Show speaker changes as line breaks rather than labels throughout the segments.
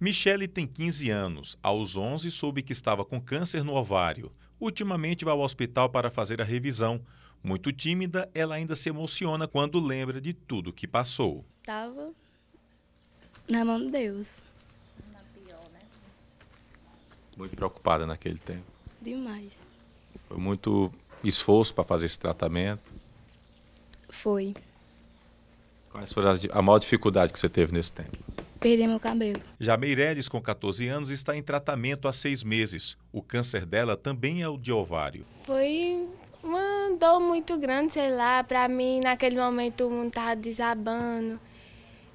Michele tem 15 anos. Aos 11, soube que estava com câncer no ovário. Ultimamente, vai ao hospital para fazer a revisão. Muito tímida, ela ainda se emociona quando lembra de tudo que passou.
Estava na mão de Deus. Na pior, né?
Muito preocupada naquele tempo. Demais. Foi muito esforço para fazer esse tratamento? Foi. Quais foi a maior dificuldade que você teve nesse tempo?
perder meu cabelo.
Já Meireles, com 14 anos, está em tratamento há seis meses. O câncer dela também é o de ovário.
Foi uma dor muito grande, sei lá. Para mim, naquele momento, o mundo estava desabando.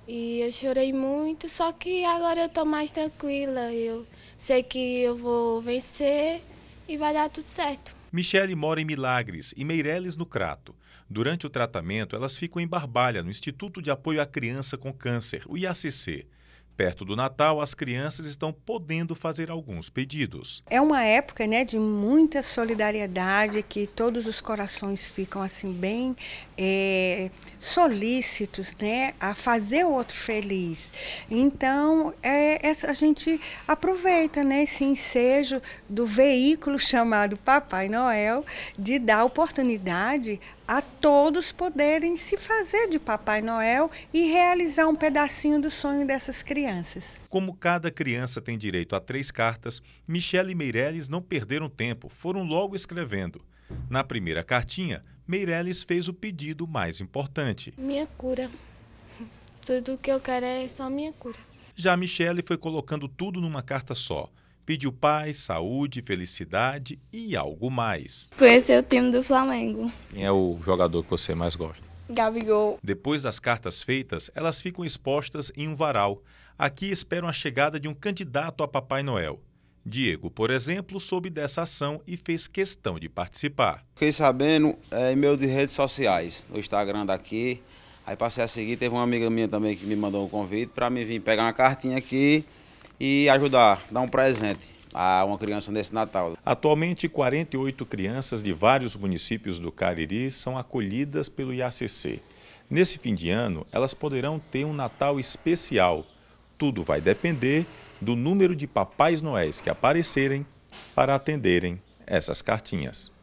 E eu chorei muito, só que agora eu estou mais tranquila. Eu sei que eu vou vencer e vai dar tudo certo.
Michele mora em Milagres e Meireles no Crato. Durante o tratamento, elas ficam em Barbalha, no Instituto de Apoio à Criança com Câncer, o IACC. Perto do Natal, as crianças estão podendo fazer alguns pedidos.
É uma época né, de muita solidariedade, que todos os corações ficam assim bem é, solícitos né, a fazer o outro feliz. Então, é, essa, a gente aproveita né, esse ensejo do veículo chamado Papai Noel de dar oportunidade a todos poderem se fazer de Papai Noel e realizar um pedacinho do sonho dessas crianças crianças.
Como cada criança tem direito a três cartas, Michele e Meirelles não perderam tempo, foram logo escrevendo. Na primeira cartinha, Meirelles fez o pedido mais importante:
Minha cura. Tudo que eu quero é só minha cura.
Já Michele foi colocando tudo numa carta só. Pediu paz, saúde, felicidade e algo mais.
Conhecer é o time do Flamengo.
Quem é o jogador que você mais gosta?
Gabigol.
Depois das cartas feitas, elas ficam expostas em um varal aqui esperam a chegada de um candidato a Papai Noel. Diego, por exemplo, soube dessa ação e fez questão de participar. Fiquei sabendo é, em meio de redes sociais, no Instagram daqui. Aí passei a seguir, teve uma amiga minha também que me mandou um convite para me vir pegar uma cartinha aqui e ajudar, dar um presente a uma criança nesse Natal. Atualmente, 48 crianças de vários municípios do Cariri são acolhidas pelo IACC. Nesse fim de ano, elas poderão ter um Natal especial tudo vai depender do número de papais noéis que aparecerem para atenderem essas cartinhas.